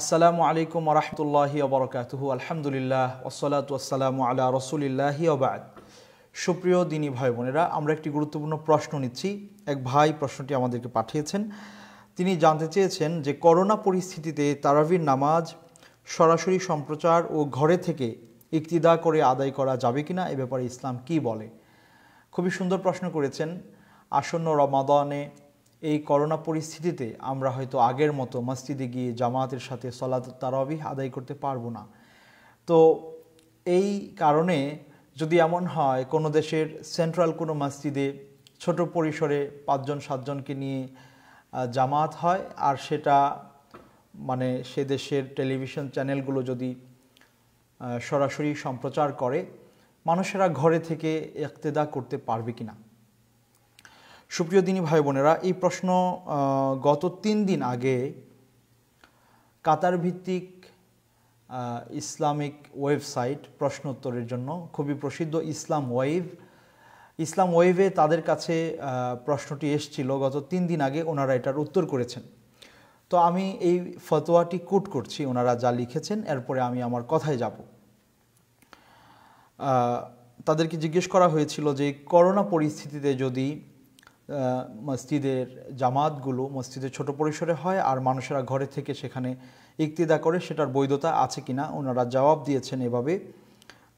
আসসালামু আলাইকুম রহমতুল্লাহি ওবরকাতহ আলহামদুলিল্লাহ ওসলাত আসসালামু আলা রসুলিল্লাহি আবাদ সুপ্রিয় দিনী ভাই বোনেরা আমরা একটি গুরুত্বপূর্ণ প্রশ্ন নিচ্ছি এক ভাই প্রশ্নটি আমাদেরকে পাঠিয়েছেন তিনি জানতে চেয়েছেন যে করোনা পরিস্থিতিতে তারাবির নামাজ সরাসরি সম্প্রচার ও ঘরে থেকে ইক্তিদা করে আদায় করা যাবে কি না এ ব্যাপারে ইসলাম কি বলে খুবই সুন্দর প্রশ্ন করেছেন আসন্ন রমাদানে এই করোনা পরিস্থিতিতে আমরা হয়তো আগের মতো মসজিদে গিয়ে জামাতের সাথে সলাত তারাবি আদায় করতে পারবো না তো এই কারণে যদি এমন হয় কোনো দেশের সেন্ট্রাল কোনো মসজিদে ছোট পরিসরে পাঁচজন সাতজনকে নিয়ে জামাত হয় আর সেটা মানে সে দেশের টেলিভিশন চ্যানেলগুলো যদি সরাসরি সম্প্রচার করে মানুষেরা ঘরে থেকে একতেদা করতে পারবে কি না সুপ্রিয় দিনী ভাই বোনেরা এই প্রশ্ন গত তিন দিন আগে কাতার ভিত্তিক ইসলামিক ওয়েবসাইট প্রশ্ন উত্তরের জন্য খুবই প্রসিদ্ধ ইসলাম ওয়েভ ইসলাম ওয়েভে তাদের কাছে প্রশ্নটি এসছিল গত তিন দিন আগে ওনারা এটার উত্তর করেছেন তো আমি এই ফতোয়াটি কুট করছি ওনারা যা লিখেছেন এরপরে আমি আমার কথায় যাব তাদেরকে জিজ্ঞেস করা হয়েছিল যে করোনা পরিস্থিতিতে যদি মসজিদের জামাতগুলো মসজিদের ছোট পরিসরে হয় আর মানুষেরা ঘরে থেকে সেখানে ইক্তিদা করে সেটার বৈধতা আছে কি না ওনারা জবাব দিয়েছেন এভাবে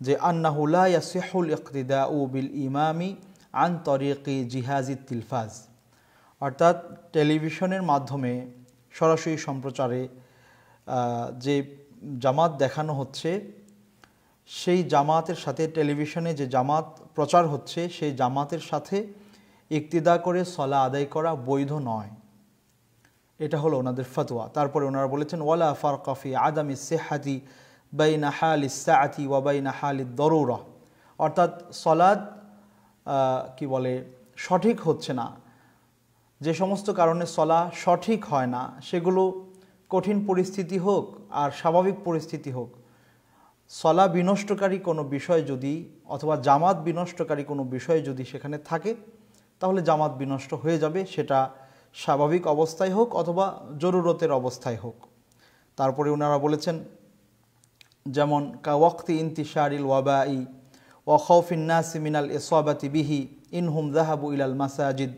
যে আন্নাহুলা ইয়াসেহুল ইকতিদা উ বিল ইমামি আন তরিকি জিহাজি তিলফাজ অর্থাৎ টেলিভিশনের মাধ্যমে সরাসরি সম্প্রচারে যে জামাত দেখানো হচ্ছে সেই জামাতের সাথে টেলিভিশনে যে জামাত প্রচার হচ্ছে সেই জামাতের সাথে ইক্তিদা করে সলা আদায় করা বৈধ নয় এটা হলো ওনাদের ফতোয়া তারপরে ওনারা বলেছেন ওয়ালা ফারকাফি আদামি সেহাতি বাইনা হাল সাহাতি ওয়া বাই হাল দরৌরা অর্থাৎ সলাদ কি বলে সঠিক হচ্ছে না যে সমস্ত কারণে সলা সঠিক হয় না সেগুলো কঠিন পরিস্থিতি হোক আর স্বাভাবিক পরিস্থিতি হোক সলা বিনষ্টকারী কোনো বিষয় যদি অথবা জামাত বিনষ্টকারী কোনো বিষয় যদি সেখানে থাকে তাহলে জামাত বিনষ্ট হয়ে যাবে সেটা স্বাভাবিক অবস্থায় হোক অথবা জরুরতের অবস্থায় হোক তারপরে ওনারা বলেছেন যেমন কাওয়াক্তি ইন্তিশারিল ওয়াবাই ওয়াখৌফিন্নাসি মিনাল এসোয়াবাতি বিহি হুম জাহাবু ইলাল মাসাজিদ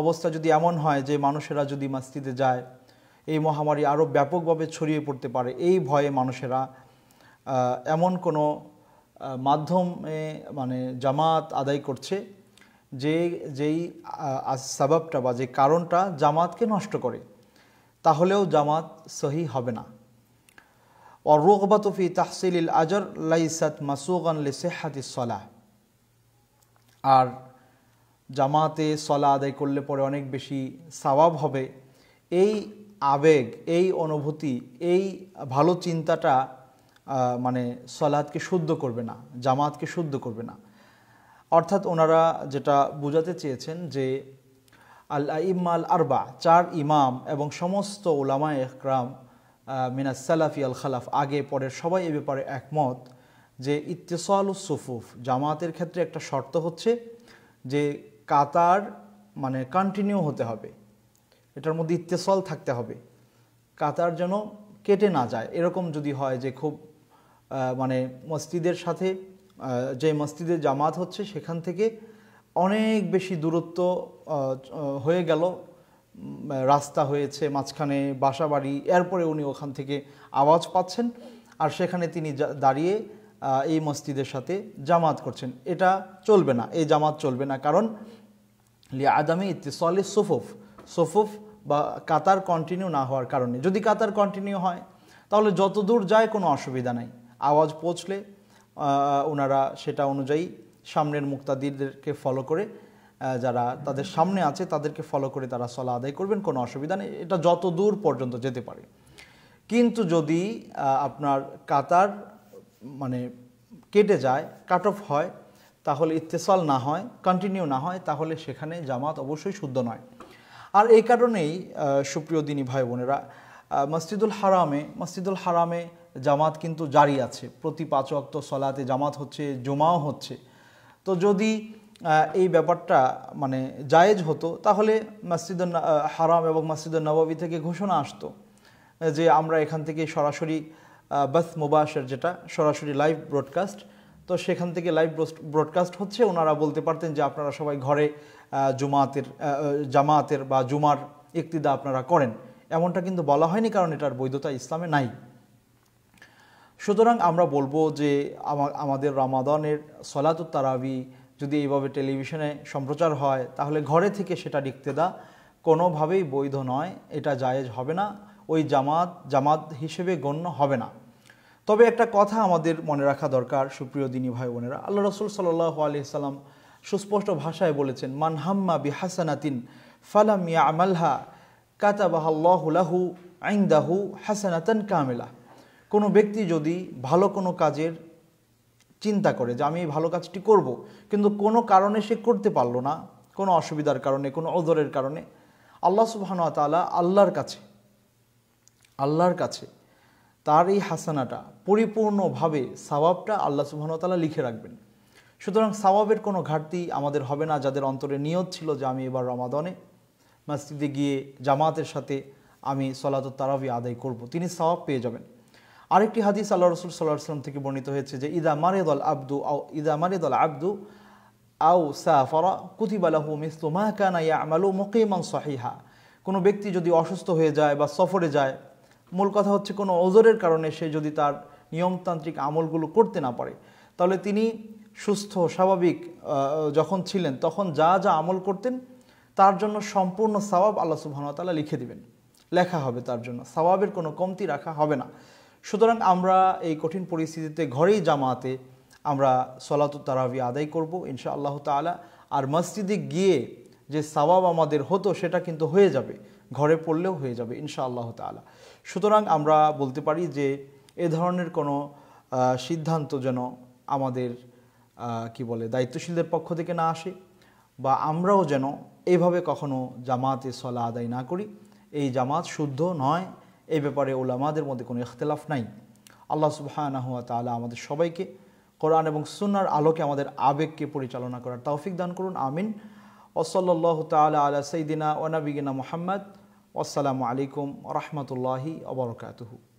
অবস্থা যদি এমন হয় যে মানুষেরা যদি মাস্তিতে যায় এই মহামারী আরও ব্যাপকভাবে ছড়িয়ে পড়তে পারে এই ভয়ে মানুষেরা এমন কোনো মাধ্যমে মানে জামাত আদায় করছে যে যেই সাবাবটা বা যে কারণটা জামাতকে নষ্ট করে তাহলেও জামাত সহি হবে না অরোগবাত তফি তাহসিল আজর লাইসাত মাসুগান লিসেহাতি সলাহ আর জামাতে সলা আদায় করলে পরে অনেক বেশি সওয়াব হবে এই আবেগ এই অনুভূতি এই ভালো চিন্তাটা মানে সলাদকে শুদ্ধ করবে না জামাতকে শুদ্ধ করবে না অর্থাৎ ওনারা যেটা বোঝাতে চেয়েছেন যে আল ইম্মাল আরবা চার ইমাম এবং সমস্ত ওলামা একরাম মিনাস সালাফি আল খালাফ আগে পরে সবাই এ ব্যাপারে একমত যে ও সুফুফ জামাতের ক্ষেত্রে একটা শর্ত হচ্ছে যে কাতার মানে কন্টিনিউ হতে হবে এটার মধ্যে ইত্তেসল থাকতে হবে কাতার যেন কেটে না যায় এরকম যদি হয় যে খুব মানে মসজিদের সাথে যে মসজিদে জামাত হচ্ছে সেখান থেকে অনেক বেশি দূরত্ব হয়ে গেল রাস্তা হয়েছে মাঝখানে বাসা বাড়ি এরপরে উনি ওখান থেকে আওয়াজ পাচ্ছেন আর সেখানে তিনি দাঁড়িয়ে এই মসজিদের সাথে জামাত করছেন এটা চলবে না এই জামাত চলবে না কারণ লি আদামি ইতিসলে সোফুফ সোফুফ বা কাতার কন্টিনিউ না হওয়ার কারণে যদি কাতার কন্টিনিউ হয় তাহলে যত দূর যায় কোনো অসুবিধা নাই আওয়াজ পৌঁছলে ওনারা সেটা অনুযায়ী সামনের মুক্তাদিদেরকে ফলো করে যারা তাদের সামনে আছে তাদেরকে ফলো করে তারা সলা আদায় করবেন কোনো অসুবিধা নেই এটা যত দূর পর্যন্ত যেতে পারে কিন্তু যদি আপনার কাতার মানে কেটে যায় কাট অফ হয় তাহলে ইত্তেসল না হয় কন্টিনিউ না হয় তাহলে সেখানে জামাত অবশ্যই শুদ্ধ নয় আর এই কারণেই সুপ্রিয় দিনী ভাই বোনেরা মসজিদুল হারামে মসজিদুল হারামে জামাত কিন্তু জারি আছে প্রতি পাঁচ অক্ত সলাতে জামাত হচ্ছে জমাও হচ্ছে তো যদি এই ব্যাপারটা মানে জায়েজ হতো তাহলে মসজিদ হারাম এবং মসজিদ নবাবী থেকে ঘোষণা আসতো যে আমরা এখান থেকে সরাসরি বাস মোবাসের যেটা সরাসরি লাইভ ব্রডকাস্ট তো সেখান থেকে লাইভ ব্রডকাস্ট হচ্ছে ওনারা বলতে পারতেন যে আপনারা সবাই ঘরে জুমাতের জামাতের বা জুমার একটিদা আপনারা করেন এমনটা কিন্তু বলা হয়নি কারণ এটার বৈধতা ইসলামে নাই সুতরাং আমরা বলবো যে আমাদের রামাদানের সলাতুত তারাবি যদি এইভাবে টেলিভিশনে সম্প্রচার হয় তাহলে ঘরে থেকে সেটা দা কোনোভাবেই বৈধ নয় এটা জায়েজ হবে না ওই জামাত জামাত হিসেবে গণ্য হবে না তবে একটা কথা আমাদের মনে রাখা দরকার সুপ্রিয় দিনী ভাই বোনেরা আল্লাহ রসুল সাল্লাহ আলি সাল্লাম সুস্পষ্ট ভাষায় বলেছেন মানহাম্মা বি হাসানাতিন ফালাম ইয়া আমালহা কাতাবাহ লাহু আইন্দাহু হাসানাতন কামেলা কোনো ব্যক্তি যদি ভালো কোনো কাজের চিন্তা করে যে আমি এই ভালো কাজটি করব। কিন্তু কোনো কারণে সে করতে পারলো না কোনো অসুবিধার কারণে কোনো অদরের কারণে আল্লাহ তালা আল্লাহর কাছে আল্লাহর কাছে তার এই হাসানাটা পরিপূর্ণভাবে সবাবটা আল্লাহ তালা লিখে রাখবেন সুতরাং সবাবের কোনো ঘাটতি আমাদের হবে না যাদের অন্তরে নিয়ত ছিল যে আমি এবার রমাদনে মসজিদে গিয়ে জামাতের সাথে আমি সলাত তারাবি আদায় করব তিনি সবাব পেয়ে যাবেন আরেকটি হাদিস আল্লাহ রসুল সাল্লাহ থেকে বর্ণিত হয়েছে যে ইদা মারেদ আল আব্দু আও ইদা মারেদ আল আব্দু আও সাফারা কুতিবালাহু মিস্তু মাহকানা ইয়া আমালু মকিমান সহিহা কোনো ব্যক্তি যদি অসুস্থ হয়ে যায় বা সফরে যায় মূল কথা হচ্ছে কোনো ওজরের কারণে সে যদি তার নিয়মতান্ত্রিক আমলগুলো করতে না পারে তাহলে তিনি সুস্থ স্বাভাবিক যখন ছিলেন তখন যা যা আমল করতেন তার জন্য সম্পূর্ণ সওয়াব আল্লাহ সুবাহতালা লিখে দিবেন লেখা হবে তার জন্য সওয়াবের কোনো কমতি রাখা হবে না সুতরাং আমরা এই কঠিন পরিস্থিতিতে ঘরেই জামাতে আমরা সলাত তারাবি আদায় করব ইনশা আল্লাহ তালা আর মসজিদে গিয়ে যে সবাব আমাদের হতো সেটা কিন্তু হয়ে যাবে ঘরে পড়লেও হয়ে যাবে ইনশা আল্লাহ তালা সুতরাং আমরা বলতে পারি যে এ ধরনের কোনো সিদ্ধান্ত যেন আমাদের কি বলে দায়িত্বশীলদের পক্ষ থেকে না আসে বা আমরাও যেন এইভাবে কখনো জামাতে সলা আদায় না করি এই জামাত শুদ্ধ নয় এই ব্যাপারে ওলামাদের মধ্যে কোনো ইখতলাফ নাই আল্লাহ সুবাহানা হুয়া তালা আমাদের সবাইকে কোরআন এবং সুনার আলোকে আমাদের আবেগকে পরিচালনা করার তৌফিক দান করুন আমিন ওসল্লাহ তালা আলা সঈদিনা ওনাবিগিনা মোহাম্মদ আসসালামু আলাইকুম রহমতুল্লাহি অবরকাতহু